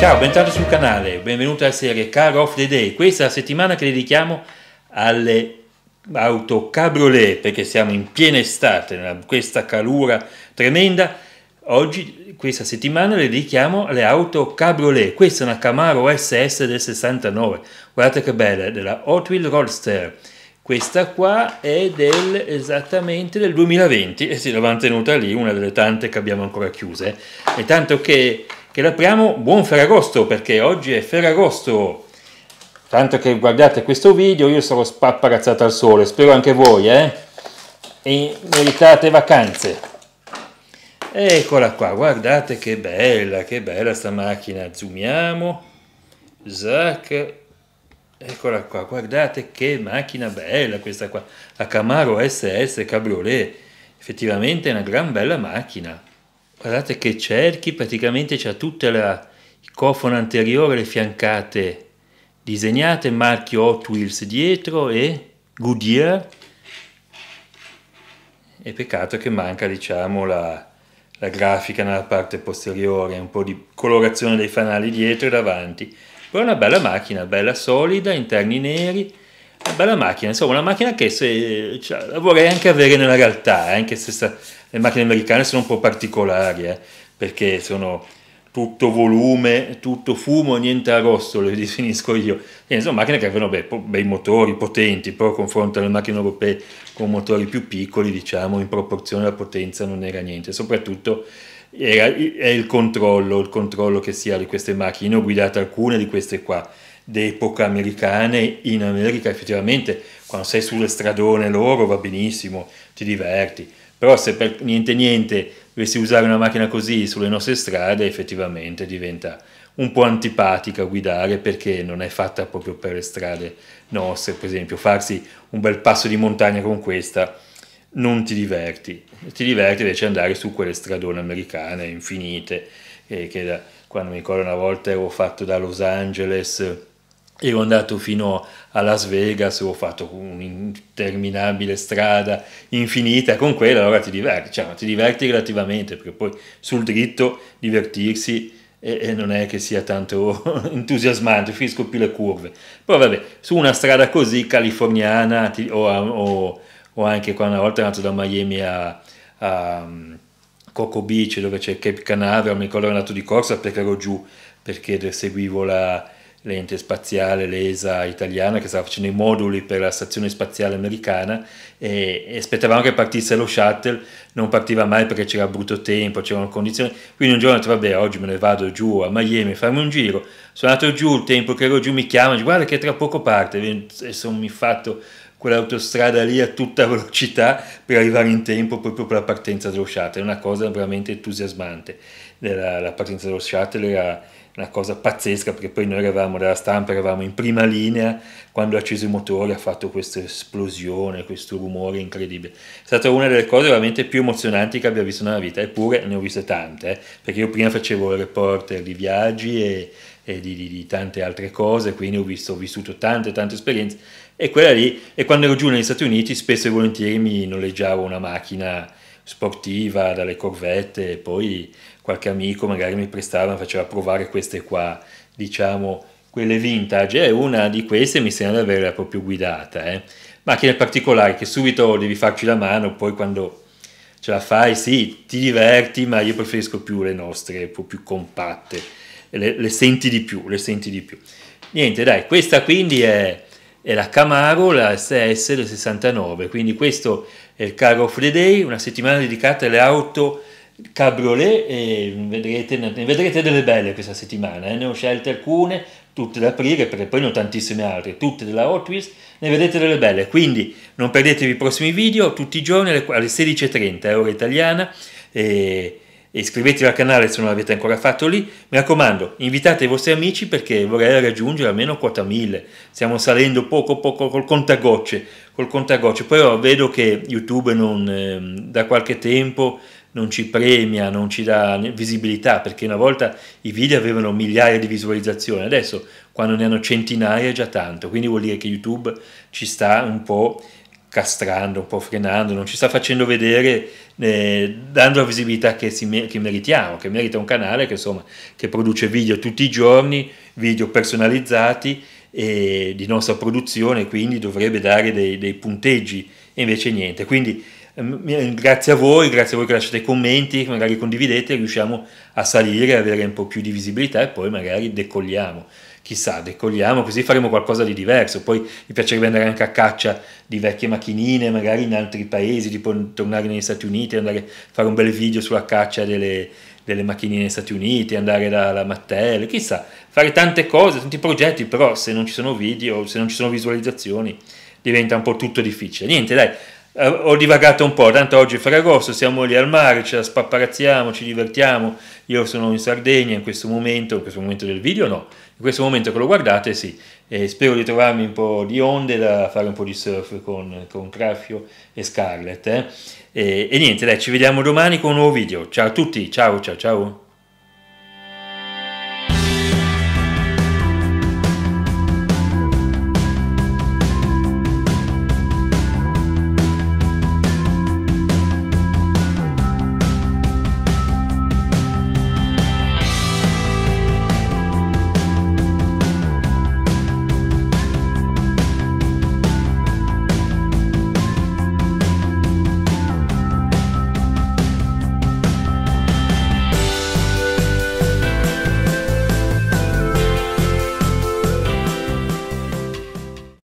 Ciao, bentornati sul canale, benvenuti alla serie Car of the Day. Questa è la settimana che dedichiamo alle auto cabriolet perché siamo in piena estate, in questa calura tremenda. Oggi, questa settimana, le dedichiamo alle auto cabriolet. Questa è una Camaro SS del 69, guardate che bella, della Hot Wheel Roadster. Questa qua è del, esattamente del 2020 e si era mantenuta lì, una delle tante che abbiamo ancora chiuse. E tanto che che lo apriamo buon Ferragosto perché oggi è Ferragosto tanto che guardate questo video io sarò spapparazzato al sole spero anche voi eh? e meritate vacanze eccola qua guardate che bella che bella sta macchina zoomiamo zac eccola qua guardate che macchina bella questa qua la Camaro SS Cabriolet effettivamente è una gran bella macchina guardate che cerchi praticamente c'è tutta la il cofano anteriore le fiancate disegnate marchio Hot Wheels dietro e Goodyear e peccato che manca diciamo la, la grafica nella parte posteriore un po' di colorazione dei fanali dietro e davanti però è una bella macchina bella solida interni neri bella macchina, insomma, una macchina che se, cioè, la vorrei anche avere nella realtà, eh, anche se sta, le macchine americane sono un po' particolari, eh, perché sono tutto volume, tutto fumo, niente arrosto, le definisco io. E sono macchine che avevano bei, bei motori potenti, però confronto alle macchine europee con motori più piccoli, diciamo, in proporzione alla potenza non era niente. Soprattutto era, è il controllo, il controllo che si ha di queste macchine. ho guidato alcune di queste qua d'epoca americane in America effettivamente quando sei sulle stradone loro va benissimo, ti diverti, però se per niente niente dovessi usare una macchina così sulle nostre strade effettivamente diventa un po' antipatica guidare perché non è fatta proprio per le strade nostre, per esempio farsi un bel passo di montagna con questa non ti diverti, ti diverti invece andare su quelle stradone americane infinite eh, che da, quando mi ricordo una volta avevo fatto da Los Angeles ero andato fino a Las Vegas, ho fatto un'interminabile strada infinita con quella, allora ti diverti, cioè, ti diverti relativamente, perché poi sul dritto divertirsi e, e non è che sia tanto entusiasmante, finisco più le curve. Però vabbè, su una strada così californiana, ti, o, o, o, anche quando una volta ero andato da Miami a, a mm, Coco Beach, dove c'è Cape Canaveral, mi ricordo che ero andato di corsa perché ero giù, perché seguivo la l'ente spaziale, l'ESA italiana, che stava facendo i moduli per la stazione spaziale americana e, e aspettavamo che partisse lo shuttle, non partiva mai perché c'era brutto tempo, c'erano condizioni, quindi un giorno ho detto vabbè oggi me ne vado giù a Miami, farmi un giro, sono andato giù, il tempo che ero giù mi chiamano, guarda che tra poco parte e sono mi fatto quell'autostrada lì a tutta velocità per arrivare in tempo proprio per la partenza dello shuttle, è una cosa veramente entusiasmante della partenza dello shuttle era una cosa pazzesca perché poi noi eravamo dalla stampa, eravamo in prima linea, quando ha acceso il motore ha fatto questa esplosione, questo rumore incredibile. È stata una delle cose veramente più emozionanti che abbia visto nella vita, eppure ne ho viste tante, eh, perché io prima facevo reporter di viaggi e, e di, di, di, tante altre cose, quindi ho, visto, ho vissuto tante, tante esperienze, e quella lì, e quando ero giù negli Stati Uniti spesso e volentieri mi noleggiavo una macchina sportiva, dalle corvette, e poi qualche amico magari mi prestava, faceva provare queste qua, diciamo quelle vintage, e una di queste mi sembra di averla proprio guidata, eh. macchina particolare che subito devi farci la mano, poi quando ce la fai sì, ti diverti, ma io preferisco più le nostre, un po' più compatte, le, le senti di più, le senti di più. Niente dai, questa quindi è e la Camaro, la SS del 69. Quindi questo è il Car of the Day, una settimana dedicata alle auto cabriolet e vedrete, ne vedrete delle belle questa settimana, eh? ne ho scelte alcune, tutte da aprire, perché poi ne ho tantissime altre, tutte della Hot Wheels, ne vedrete delle belle, quindi non perdetevi i prossimi video, tutti i giorni alle 16.30, eh, ora italiana, e iscrivetevi al canale se non l'avete ancora fatto lì, mi raccomando invitate i vostri amici perché vorrei raggiungere almeno quota 1000, stiamo salendo poco poco col contagocce, col contagocce, però vedo che YouTube non, eh, da qualche tempo non ci premia, non ci dà visibilità perché una volta i video avevano migliaia di visualizzazioni, adesso quando ne hanno centinaia è già tanto, quindi vuol dire che YouTube ci sta un po' castrando, un po' frenando, non ci sta facendo vedere, eh, dando la visibilità che, me- che, meritiamo, che merita un canale che, insomma, che produce video tutti i giorni, video personalizzati e di nostra produzione, quindi dovrebbe dare dei, dei punteggi e invece niente. Quindi ehm, grazie a voi, grazie a voi che lasciate i commenti, magari condividete, riusciamo a salire, avere un po' più di visibilità e poi magari decolliamo chissà, decolliamo così faremo qualcosa di diverso. Poi mi piacerebbe andare anche a caccia di vecchie macchinine, magari in altri paesi, tipo tornare negli Stati Uniti, andare a fare un bel video sulla caccia delle, delle macchinine negli Stati Uniti, andare dalla Mattel, chissà, fare tante cose, tanti progetti, però se non ci sono video, se non ci sono visualizzazioni, diventa un po' tutto difficile. Niente, dai eh, ho divagato un po', tanto oggi è Ferragosto, siamo lì al mare, ce la spapparazziamo, ci divertiamo, io sono in Sardegna in questo momento, in questo momento del video no, in questo momento che lo guardate sì, e spero di trovarmi un po' di onde da fare un po' di surf con, con Crafio e Scarlett, eh? e, e niente, dai, ci vediamo domani con un nuovo video, ciao a tutti, ciao ciao ciao!